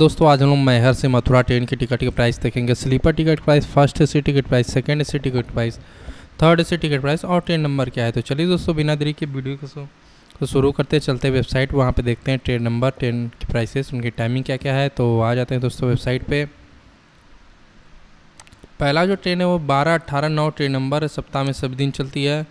दोस्तों आज हम लोग मैहर से मथुरा ट्रेन की टिकट की प्राइस देखेंगे sleeper ticket price first A C ticket price second A C ticket price third A C ticket price और ट्रेन नंबर क्या है तो चलिए दोस्तों बिना देरी के वीडियो को तो शुरू करते चलते वेबसाइट वहाँ पर देखते हैं ट्रेन नंबर ट्रेन की प्राइसेस उनकी टाइमिंग क्या क्या है तो आ जाते हैं दोस्तों वेबसाइट पर पहला जो ट्रेन है वो बारह अट्ठारह नौ ट्रेन नंबर सप्ताह में सभी दिन चलती है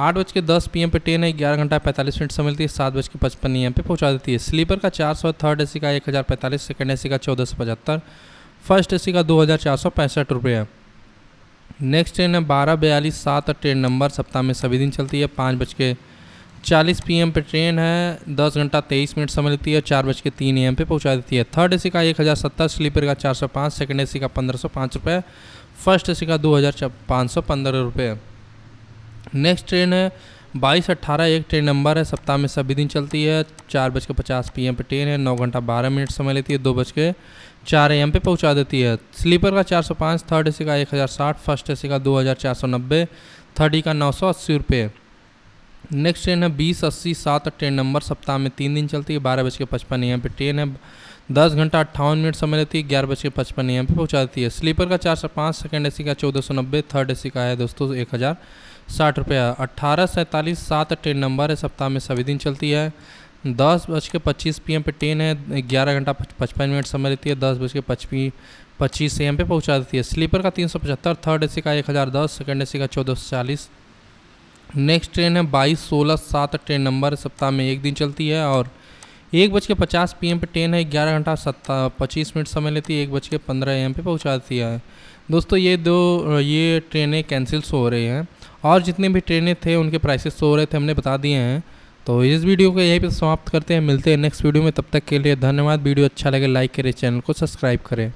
आठ बज के दस पी एम पर ट्रेन है ग्यारह घंटा पैंतालीस मिनट से मिलती है सात बज के पचपन ई एम पे पहुँचा देती है स्लीपर का चार सौ थर्ड ए सी का एक हज़ार पैंतालीस सेकेंड ए सी का चौदह सौ पचहत्तर फर्स्ट ए सी का दो हज़ार चार सौ पैंसठ रुपये है नेक्स्ट ट्रेन है बारह बयालीस सात ट्रेन नंबर सप्ताह में सभी दिन चलती है पाँच बज के चालीस पी एम पे ट्रेन है दस घंटा तेईस मिनट समय लेती है चार बज के तीन ए पे पहुँचा देती है थर्ड ए सी का एक हज़ार सत्तर स्लीपर का चार सौ पाँच सेकेंड ए सी का पंद्रह सौ पाँच रुपये फर्स्ट ए सी का दो हज़ार पाँच सौ पंद्रह रुपये नेक्स्ट ट्रेन है बाईस अट्ठारह एक ट्रेन नंबर है सप्ताह में सभी दिन चलती है चार बज के पचास पी पे ट्रेन है नौ घंटा बारह मिनट समय लेती है दो बज के चार ए पे पहुंचा देती है स्लीपर का चार सौ पाँच थर्ड ए सी का एक हज़ार साठ फर्स्ट ए सी का दो हज़ार चार सौ नब्बे थर्ड ई e का नौ सौ अस्सी रुपये नेक्स्ट ट्रेन है बीस अस्सी सात ट्रेन नंबर सप्ताह में तीन दिन चलती है बारह बज के पचपन ए पे ट्रेन है दस घंटा अट्ठावन मिनट समय लेती है ग्यारह बज के पचपन ए पे पहुँचा देती है स्लीपर का चार सौ पाँच सेकेंड ए सी का चौदह सौ नब्बे थर्ड ए सी का है दोस्तों एक हज़ार साठ रुपया अट्ठारह सैंतालीस सात ट्रेन नंबर है सप्ताह में सभी दिन चलती है दस बज के पच्चीस पी पे ट्रेन है ग्यारह घंटा पचपन मिनट समय लेती है दस बज के पचपी पच्चीस एम पे पहुंचा देती है स्लीपर का तीन सौ पचहत्तर थर्ड ए का एक हज़ार दस सेकेंड ए का चौदह सौ चालीस नेक्स्ट ट्रेन है बाईस सोलह सात ट्रेन नंबर सप्ताह में एक दिन चलती है और एक बज के पचास पी पे ट्रेन है ग्यारह घंटा सत्ता पच्चीस मिनट समय लेती है एक बज के पंद्रह एम पे पहुँचा देती है दोस्तों ये दो ये ट्रेनें कैंसिल्स हो रही हैं और जितने भी ट्रेनें थे उनके प्राइसेस सो तो रहे थे हमने बता दिए हैं तो इस वीडियो को यहीं पर समाप्त करते हैं मिलते हैं नेक्स्ट वीडियो में तब तक के लिए धन्यवाद वीडियो अच्छा लगे लाइक करें चैनल को सब्सक्राइब करें